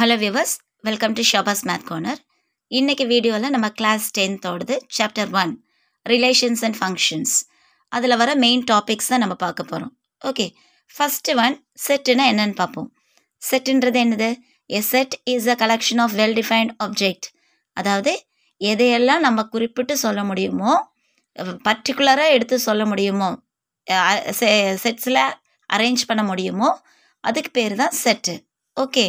hello viewers welcome to Shabaz math corner இன்றைக்கி வீடியோவில் நம்ம கிளாஸ் டென்த்தோடது chapter one relations and functions அதில் வர மெயின் டாபிக்ஸ் தான் நம்ம பார்க்க போகிறோம் ஓகே ஃபஸ்ட்டு ஒன் செட்டுனா என்னன்னு பார்ப்போம் செட்டுன்றது என்னது a set is a collection of well defined object அதாவது எதையெல்லாம் நம்ம குறிப்பிட்டு சொல்ல முடியுமோ பர்டிகுலராக எடுத்து சொல்ல முடியுமோ செட்ஸில் அரேஞ்ச் பண்ண முடியுமோ அதுக்கு பேர் தான் செட்டு ஓகே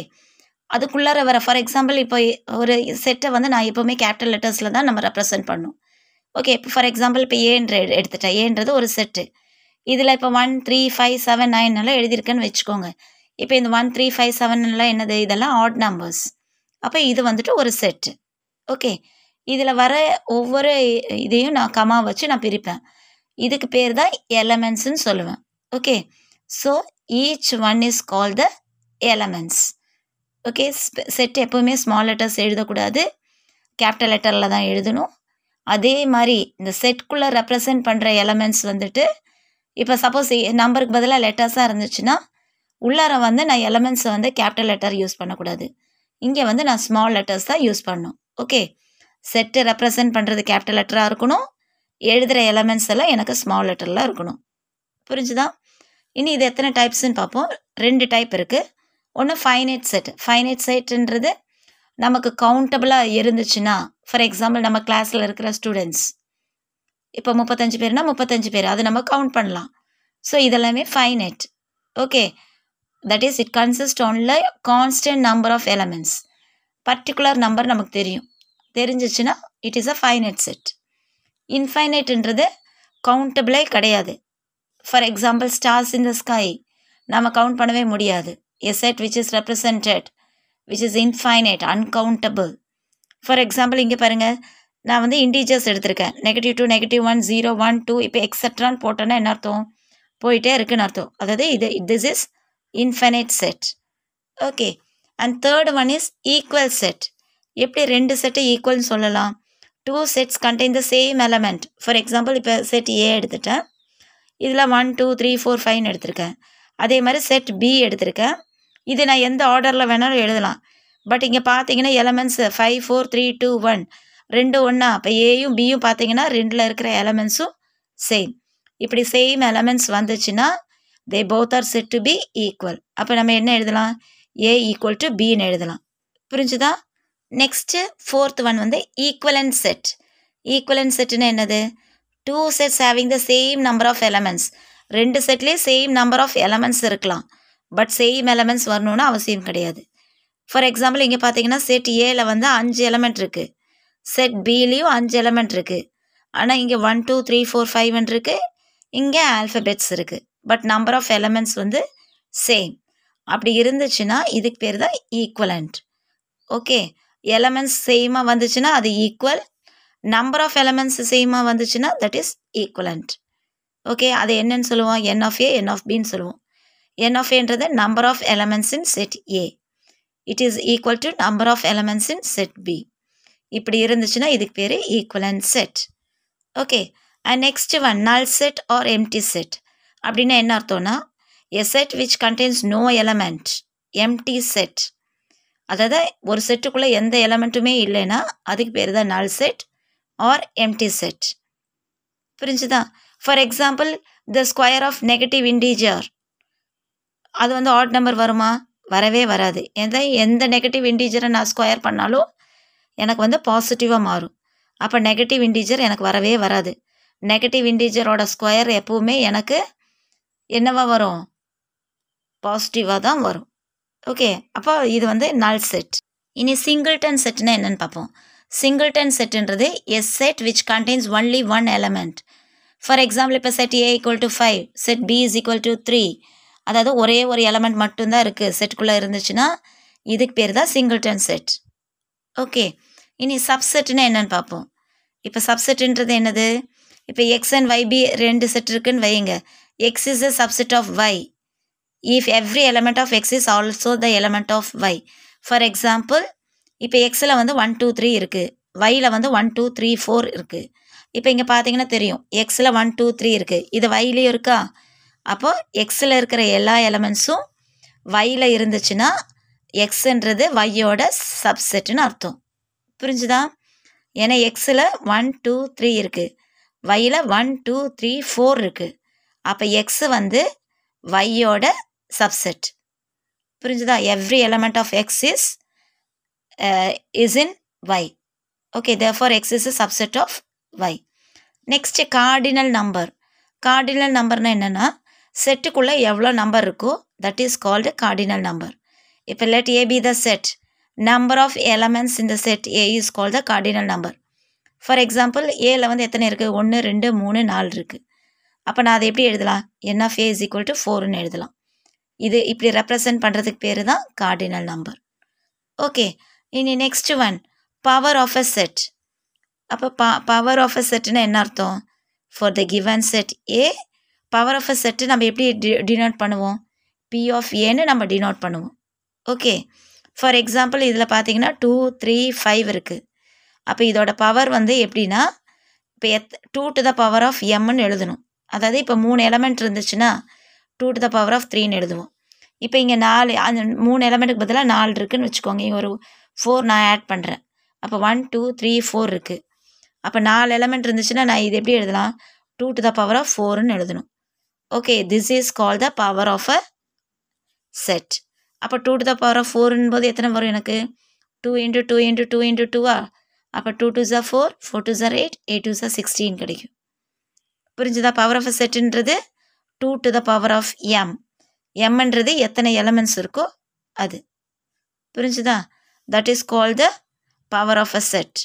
அதுக்குள்ளார வர ஃபார் எக்ஸாம்பிள் இப்போ ஒரு செட்டை வந்து நான் எப்போவுமே கேபிட்டல் லெட்டர்ஸில் தான் நம்ம ரெப்ரசன்ட் பண்ணும் ஓகே இப்போ ஃபார் எக்ஸாம்பிள் இப்போ ஏன்ற எடுத்துட்டேன் ஏன்றது ஒரு செட்டு இதில் இப்போ one three five seven nine எல்லாம் எழுதியிருக்கேன்னு வச்சுக்கோங்க இப்போ இந்த ஒன் த்ரீ ஃபைவ் செவன் எல்லாம் என்னது இதெல்லாம் ஆட் நம்பர்ஸ் அப்போ இது வந்துட்டு ஒரு செட்டு ஓகே இதில் வர ஒவ்வொரு இதையும் நான் கமா வச்சு நான் பிரிப்பேன் இதுக்கு பேர் தான் எலமெண்ட்ஸ்ன்னு சொல்லுவேன் okay so each one is call the elements okay set எப்போவுமே ஸ்மால் லெட்டர்ஸ் எழுதக்கூடாது கேபிட்டல் லெட்டரில் தான் எழுதணும் அதே மாதிரி இந்த செட்குள்ளே ரெப்ரசன்ட் பண்ணுற எலமெண்ட்ஸ் வந்துட்டு இப்போ சப்போஸ் நம்பருக்கு பதிலாக லெட்டர்ஸாக இருந்துச்சுன்னா உள்ளார வந்து நான் எலமெண்ட்ஸை வந்து கேபிட்டல் லெட்டர் யூஸ் பண்ணக்கூடாது இங்கே வந்து நான் ஸ்மால் லெட்டர்ஸ் தான் யூஸ் பண்ணணும் ஓகே செட்டு ரெப்ரசன்ட் பண்ணுறது கேபிட்டல் லெட்டராக இருக்கணும் எழுதுகிற எலமெண்ட்ஸ் எல்லாம் எனக்கு ஸ்மால் லெட்டரில் இருக்கணும் புரிஞ்சுதா இனி இது எத்தனை டைப்ஸுன்னு பார்ப்போம் ரெண்டு டைப் இருக்குது ஒன்று ஃபைனைட் செட் ஃபைனைட் செட்டுன்றது நமக்கு கவுண்டபுளாக இருந்துச்சுன்னா ஃபார் எக்ஸாம்பிள் நம்ம கிளாஸில் இருக்கிற ஸ்டூடெண்ட்ஸ் இப்போ முப்பத்தஞ்சு பேர்னா முப்பத்தஞ்சு பேர் அது நம்ம கவுண்ட் பண்ணலாம் ஸோ இதெல்லாமே finite okay that is it consist ஒன்ல constant number of elements particular number நமக்கு தெரியும் தெரிஞ்சிச்சுன்னா it is a finite set இன்ஃபைனைட்ன்றது கவுண்டபிளே கிடையாது for example stars in the sky நம்ம கவுண்ட் பண்ணவே முடியாது a set which is represented which is infinite uncountable for example இங்கே பாருங்கள் நான் வந்து இன்டீஜர்ஸ் எடுத்திருக்கேன் negative two negative one zero one two இப்போ எக்ஸட்ரான்னு போட்டோன்னா என்ன அர்த்தம் போயிட்டே இருக்குன்னு அர்த்தம் அதாவது இது this is infinite set okay and third one is equal set எப்படி ரெண்டு செட்டு ஈக்குவல்னு சொல்லலாம் two sets contain the same element for example இப்போ செட் ஏ எடுத்துட்டேன் இதில் ஒன் டூ த்ரீ ஃபோர் ஃபைவ்னு எடுத்திருக்கேன் அதே மாதிரி செட் பி எடுத்திருக்கேன் இது நான் எந்த ஆர்டரில் வேணாலும் எழுதலாம் பட் இங்கே பார்த்தீங்கன்னா elements five four three two one ரெண்டு ஒன்றா இப்போ ஏயும் பியும் பார்த்தீங்கன்னா ரெண்டில் இருக்கிற எலமெண்ட்ஸும் சேம் இப்படி சேம் எலமெண்ட்ஸ் வந்துச்சுன்னா they both are said to be equal அப்போ நம்ம என்ன எழுதலாம் ஏ ஈக்குவல் டு பின்னு எழுதலாம் புரிஞ்சுதா நெக்ஸ்ட்டு ஃபோர்த் ஒன் வந்து ஈக்குவலன் செட் ஈக்குவலன் செட்டுன்னு என்னது two sets having the same number of elements ரெண்டு செட்லேயே சேம் நம்பர் ஆஃப் எலமெண்ட்ஸ் இருக்கலாம் பட் சேம் எலமெண்ட்ஸ் வரணும்னு அவசியம் கிடையாது ஃபார் எக்ஸாம்பிள் இங்கே பார்த்தீங்கன்னா செட் ஏல வந்து அஞ்சு எலமெண்ட் இருக்குது செட் பிலேயும் அஞ்சு எலமெண்ட் இருக்குது ஆனால் இங்கே ஒன் டூ த்ரீ ஃபோர் ஃபைவ்னு இருக்குது இங்கே ஆல்ஃபபெட்ஸ் இருக்குது பட் நம்பர் ஆஃப் எலமெண்ட்ஸ் வந்து சேம் அப்படி இருந்துச்சுன்னா இதுக்கு பேர் தான் ஈக்குவலண்ட் ஓகே எலமெண்ட்ஸ் சேமாக வந்துச்சுன்னா அது ஈக்குவல் நம்பர் ஆஃப் எலமெண்ட்ஸ் சேமாக வந்துச்சுன்னா தட் இஸ் ஈக்குவலண்ட் ஓகே அது என்னன்னு சொல்லுவோம் என் ஆஃப் ஏ என் ஆஃப் பின்னு சொல்லுவோம் n of a என்றது number of elements in set A it is equal to number of elements in set B இப்படி இருந்துச்சுனா இதுக்கு பேர் equivalent set okay And next one null set or empty set அப்படின்னா என்ன அர்த்தம்னா a set which contains no element empty set அதாவது ஒரு செட்டுக்குள்ளே எந்த எலமெண்ட்டுமே இல்லைன்னா அதுக்கு பேர் தான் set set or empty set for for example the square of negative அது வந்து ஆட் நம்பர் வருமா வரவே வராது எந்த எந்த நெகட்டிவ் இன்டீஜரை நான் ஸ்கொயர் பண்ணாலும் எனக்கு வந்து பாசிட்டிவாக மாறும் அப்போ நெகட்டிவ் இன்டீஜர் எனக்கு வரவே வராது நெகட்டிவ் இன்டீஜரோட ஸ்கொயர் எப்பவுமே எனக்கு என்னவா வரும் பாசிட்டிவாக தான் வரும் ஓகே அப்போ இது வந்து நல் செட் இனி சிங்கிள்டன் செட்னா என்னென்னு பார்ப்போம் சிங்கிள்டன் செட்டுன்றது is set which contains only one element for example இப்போ set A equal to five set B is equal to three அதாவது ஒரே ஒரு எலமெண்ட் மட்டும்தான் இருக்குது செட்டுக்குள்ளே இருந்துச்சுன்னா இதுக்கு பேர் தான் சிங்கிள்டன் செட் ஓகே இனி சப்செட்னா என்னென்னு பார்ப்போம் இப்போ சப்செட்டுன்றது என்னது இப்போ எக்ஸ் அண்ட் ஒய் பி ரெண்டு செட் இருக்குன்னு வைங்க X is subset of Y if every element of X is also the element of Y for example இப்போ எக்ஸில் வந்து ஒன் டூ த்ரீ இருக்குது ஒயில் வந்து ஒன் டூ த்ரீ ஃபோர் இருக்குது இப்போ இங்கே பார்த்தீங்கன்னா தெரியும் எக்ஸில் ஒன் டூ த்ரீ இருக்குது இது ஒயிலையும் இருக்கா அப்போது எக்ஸில் இருக்கிற எல்லா எலமெண்ட்ஸும் வையில் இருந்துச்சுன்னா எக்ஸுன்றது வையோட சப்செட்டுன்னு அர்த்தம் புரிஞ்சுதா ஏன்னா எக்ஸில் ஒன் டூ த்ரீ இருக்குது வையில் ஒன் டூ த்ரீ ஃபோர் இருக்குது அப்போ எக்ஸு வந்து வையோட சப்செட் புரிஞ்சுதா every element of X is is in Y okay therefore X is subset of Y next cardinal number cardinal number என்னென்னா செட்டுக்குள்ளே எவ்வளோ நம்பர் இருக்கோ that is called cardinal number இப்போ let A be the set number of elements இந்த set A is call the cardinal number for example ஏல வந்து எத்தனை இருக்குது ஒன்று ரெண்டு மூணு நாலு இருக்குது அப்போ நான் அதை எப்படி எழுதலாம் n of A is equal to ஃபோர்னு எழுதலாம் இது இப்படி ரெப்ரசன்ட் பண்ணுறதுக்கு பேர் தான் கார்டினல் நம்பர் ஓகே இனி next one power of a set அப்போ ப பவர் ஆஃப் அ செட்டுன்னு என்ன அர்த்தம் for the given set A power of a set நம்ம எப்படி டி டினோட் பண்ணுவோம் பி ஆஃப் ஏன்னு நம்ம டினோட் பண்ணுவோம் ஓகே ஃபார் எக்ஸாம்பிள் இதில் பார்த்தீங்கன்னா டூ த்ரீ ஃபைவ் இருக்குது அப்போ இதோட பவர் வந்து எப்படின்னா இப்போ எத் two to the power of எம்னு எழுதணும் அதாவது இப்போ மூணு எலமெண்ட் இருந்துச்சுன்னா two to the power of த்ரீன்னு எழுதுவோம் இப்போ இங்கே நாலு அந்த மூணு எலமெண்ட்டுக்கு பதிலாக நாலு இருக்குதுன்னு வச்சுக்கோங்க இங்கே ஒரு ஃபோர் நான் ஆட் பண்ணுறேன் அப்போ ஒன் டூ த்ரீ ஃபோர் இருக்குது அப்போ நாலு எலமெண்ட் இருந்துச்சுன்னா நான் இது எப்படி எழுதலாம் two to the power of ஃபோர்னு எழுதணும் okay this is call the power of a set அப்போ two to the power of ஃபோர்னும் போது எத்தனை வரும் எனக்கு two into two into two into டூவா அப்போ டூ டூ ஜா ஃபோர் ஃபோர் டூ ஜார் எயிட் எயிட் டூ ஜா சிக்ஸ்டீன் கிடைக்கும் புரிஞ்சுதா பவர் ஆஃப் அ செட்டுன்றது two to the power of M எம்ன்றது எத்தனை எலமெண்ட்ஸ் இருக்கோ அது புரிஞ்சுதா that is call the power of a set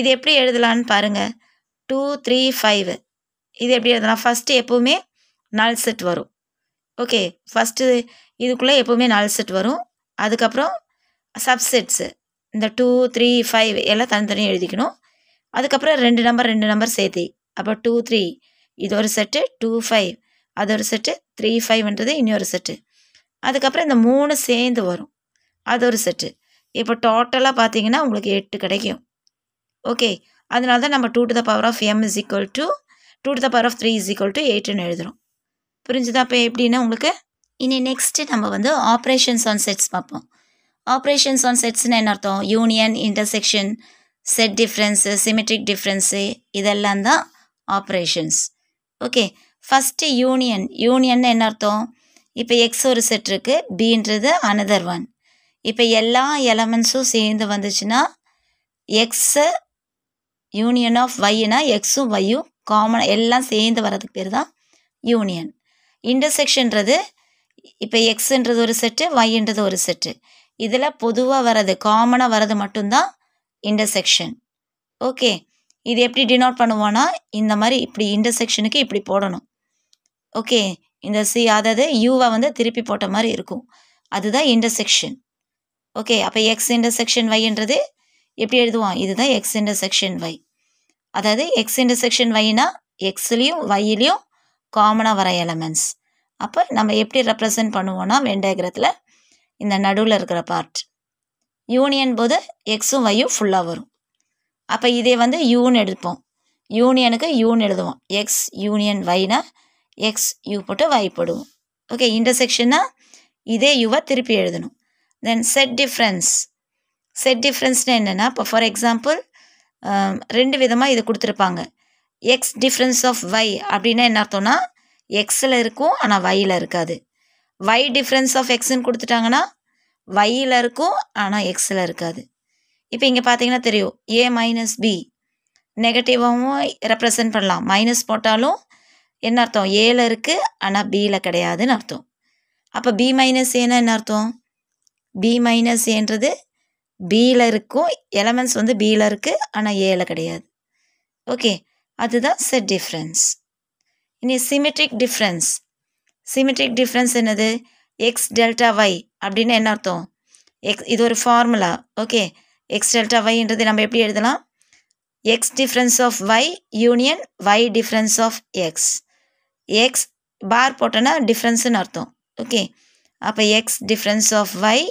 இது எப்படி எழுதலான்னு பாருங்கள் டூ த்ரீ ஃபைவ் இது எப்படி எழுதலாம் ஃபஸ்ட்டு எப்போவுமே நல் செட் வரும் ஓகே ஃபஸ்ட்டு இதுக்குள்ளே எப்போவுமே நல் செட் வரும் அதுக்கப்புறம் சப்செட்ஸு இந்த டூ த்ரீ ஃபைவ் எல்லாம் தனித்தனியாக எழுதிக்கணும் அதுக்கப்புறம் ரெண்டு நம்பர் ரெண்டு நம்பர் சேர்த்து அப்போ டூ த்ரீ இது ஒரு செட்டு டூ ஃபைவ் அது ஒரு செட்டு த்ரீ ஃபைவ்ன்றது இன்னொரு செட்டு அதுக்கப்புறம் இந்த மூணு சேர்ந்து வரும் அது ஒரு செட்டு இப்போ டோட்டலாக பார்த்தீங்கன்னா உங்களுக்கு எட்டு கிடைக்கும் ஓகே அதனால தான் நம்ம two to the power of M is equal to two to the power of three is equal to எயிட்டுன்னு எழுதுகிறோம் புரிஞ்சுதா இப்போ எப்படின்னா உங்களுக்கு இனி நெக்ஸ்ட்டு நம்ம வந்து ஆப்ரேஷன்ஸ் ஆன் செட்ஸ் பார்ப்போம் ஆப்ரேஷன்ஸ் ஆன் செட்ஸ்னு என்ன அர்த்தம் union intersection set difference symmetric difference இதெல்லாம் தான் operations okay first union union என்ன அர்த்தம் இப்போ எக்ஸ் ஒரு செட் இருக்குது பின்றது அனதர் ஒன் இப்போ எல்லா எலமெண்ட்ஸும் சேர்ந்து வந்துச்சுன்னா எக்ஸு யூனியன் ஆஃப் ஒய்னா எக்ஸும் ஒய்யும் காமன் எல்லாம் சேர்ந்து வர்றதுக்கு பேர் தான் யூனியன் இன்டர்செக்ஷன்றது இப்போ எக்ஸுன்றது ஒரு செட்டு ஒய்ன்றது ஒரு செட்டு இதில் பொதுவாக வர்றது காமனாக வர்றது மட்டும்தான் இன்டர்செக்ஷன் ஓகே இது எப்படி டினோட் பண்ணுவோன்னா இந்த மாதிரி இப்படி இன்டர்செக்ஷனுக்கு இப்படி போடணும் ஓகே இந்த சி அதாவது யூவை வந்து திருப்பி போட்ட மாதிரி இருக்கும் அதுதான் இன்டர்செக்ஷன் ஓகே அப்போ எக்ஸ் இன்டர்செக்ஷன் வைன்றது எப்படி எழுதுவோம் இதுதான் எக்ஸ் இன்டர்செக்ஷன் வை அதாவது எக்ஸ் இன்டர்செக்ஷன் ஒய்னா எக்ஸ்லேயும் வையிலையும் காமனாக வர எலமெண்ட்ஸ் அப்போ நம்ம எப்படி ரெப்ரசன்ட் பண்ணுவோன்னா வெண்டயகிரத்தில் இந்த நடுவில் இருக்கிற பார்ட் யூனியன் போது எக்ஸும் வையும் ஃபுல்லாக வரும் அப்போ இதே வந்து யூன்னு எடுப்போம் யூனியனுக்கு யூன் எழுதுவோம் எக்ஸ் யூனியன் வைனா எக்ஸ் யூ போட்டு வை போடுவோம் ஓகே இன்டர்செக்ஷன்னா இதே யூவை திருப்பி எழுதணும் தென் செட் டிஃப்ரென்ஸ் செட் டிஃப்ரென்ஸ்னால் என்னென்னா இப்போ ஃபார் எக்ஸாம்பிள் ரெண்டு விதமாக இது கொடுத்துருப்பாங்க எக்ஸ் டிஃப்ரென்ஸ் ஆஃப் ஒய் அப்படின்னா என்ன அர்த்தம்னா எக்ஸில் இருக்கும் ஆனால் வையில் இருக்காது வை டிஃப்ரென்ஸ் ஆஃப் எக்ஸ்ன்னு கொடுத்துட்டாங்கன்னா வையில் இருக்கும் ஆனால் எக்ஸில் இருக்காது இப்போ இங்கே பார்த்தீங்கன்னா தெரியும் ஏ மைனஸ் பி நெகட்டிவாகவும் ரெப்ரசன்ட் பண்ணலாம் மைனஸ் போட்டாலும் என்ன அர்த்தம் ஏல இருக்குது ஆனால் பியில் கிடையாதுன்னு அர்த்தம் அப்போ பி மைனஸ் ஏன்னா என்ன அர்த்தம் பி மைனஸ் ஏன்றது பியில் இருக்கும் எலமெண்ட்ஸ் வந்து பியில் இருக்குது ஆனால் ஏல கிடையாது ஓகே அதுதான் செட் டிஃப்ரென்ஸ் இனி சிமெட்ரிக் டிஃப்ரென்ஸ் சிமெட்ரிக் டிஃப்ரென்ஸ் என்னது எக்ஸ் டெல்டா ஒய் அப்படின்னு என்ன அர்த்தம் எக்ஸ் இது ஒரு ஃபார்முலா ஓகே எக்ஸ் டெல்டா ஒய்ன்றதை நம்ம எப்படி எழுதலாம் X difference of Y union Y difference of X X bar போட்டோன்னா டிஃப்ரென்ஸுன்னு அர்த்தம் ஓகே அப்போ X difference of Y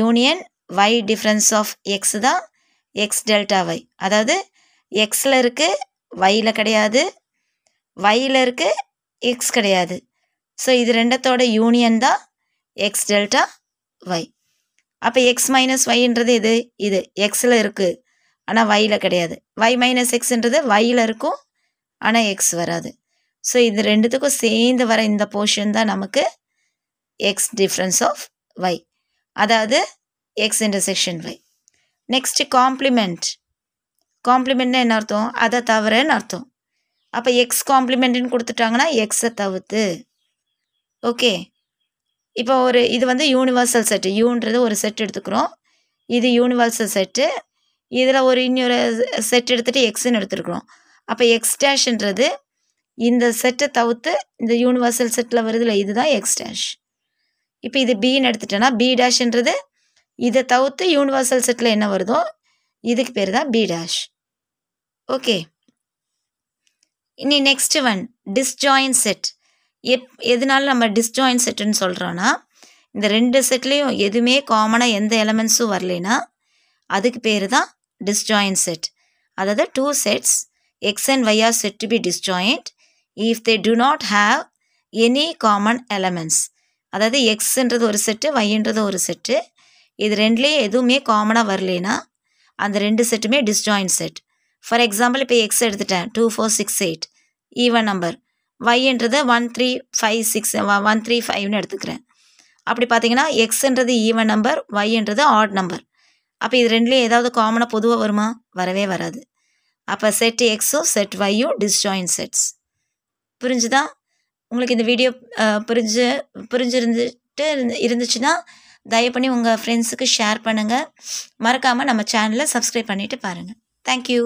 union Y difference of X தான் எக்ஸ் டெல்டா ஒய் அதாவது எக்ஸில் இருக்குது வையில் கிடையாது வையில் இருக்குது எக்ஸ் கிடையாது ஸோ இது ரெண்டத்தோட யூனியன் தான் எக்ஸ் டெல்டா வை அப்போ எக்ஸ் மைனஸ் வைன்றது இது இது எக்ஸில் இருக்குது ஆனால் வையில் கிடையாது வை மைனஸ் எக்ஸ்ன்றது வையில் இருக்கும் ஆனால் எக்ஸ் வராது ஸோ இது ரெண்டுத்துக்கும் சேர்ந்து வர இந்த போர்ஷன் தான் நமக்கு எக்ஸ் டிஃப்ரென்ஸ் ஆஃப் வை அதாவது X intersection Y next complement காம்ப்ளிமெண்ட்னா என்ன அர்த்தம் அதை தவிரன்னு அர்த்தம் அப்போ எக்ஸ் காம்ப்ளிமெண்ட்டுன்னு கொடுத்துட்டாங்கன்னா எக்ஸை தவிர்த்து ஓகே இப்போ ஒரு இது வந்து யூனிவர்சல் செட்டு யூன்றது ஒரு செட் எடுத்துக்கிறோம் இது யூனிவர்சல் செட்டு இதில் ஒரு இன்னொரு செட் எடுத்துகிட்டு எக்ஸ்ன்னு எடுத்துருக்குறோம் அப்போ எக்ஸ் டேஷ்ன்றது இந்த செட்டை தவிர்த்து இந்த யூனிவர்சல் செட்டில் வருதுல இதுதான் எக்ஸ் டேஷ் இப்போ இது பின்னு எடுத்துட்டேன்னா பி டேஷ்ன்றது இதை தவிர்த்து யூனிவர்சல் செட்டில் என்ன வருதோ இதுக்கு பேர் தான் பி டேஷ் ஓகே இனி நெக்ஸ்ட் ஒன் டிஸ்ஜாயின் செட் எப் எதனால நம்ம டிஸ்ஜாயின் செட்டுன்னு சொல்கிறோன்னா இந்த ரெண்டு செட்லேயும் எதுவுமே காமனாக எந்த எலமெண்ட்ஸும் வரலைன்னா அதுக்கு பேர் தான் டிஸ்ஜாயின் செட் அதாவது two sets X and Y are said to be disjoint if they do not have any common elements அதாவது எக்ஸ்ன்றது ஒரு செட்டு ஒய்ன்றது ஒரு செட்டு இது ரெண்டுலேயும் எதுவுமே காமனாக வரலைன்னா அந்த ரெண்டு செட்டுமே டிஸ்ஜாயின் செட் ஃபார் எக்ஸாம்பிள் இப்போ எக்ஸ் எடுத்துட்டேன் two four six eight even number ஒய்ன்றது one three five six one three ஃபைவ்னு எடுத்துக்கிறேன் அப்படி பார்த்தீங்கன்னா எக்ஸ்ன்றது ஈவன் நம்பர் ஒய்ன்றது ஆட் நம்பர் அப்போ இது ரெண்டுலேயும் ஏதாவது காமனாக பொதுவாக வருமா வரவே வராது அப்போ செட் எக்ஸும் செட் ஒய்யும் டிஸ்ஜாயின் செட்ஸ் புரிஞ்சுதான் உங்களுக்கு இந்த வீடியோ புரிஞ்சு புரிஞ்சிருந்துட்டு இருந்துச்சுன்னா தயவு பண்ணி உங்கள் ஃப்ரெண்ட்ஸுக்கு ஷேர் பண்ணுங்கள் மறக்காமல் நம்ம சேனலை சப்ஸ்கிரைப் பண்ணிவிட்டு பாருங்கள் தேங்க்யூ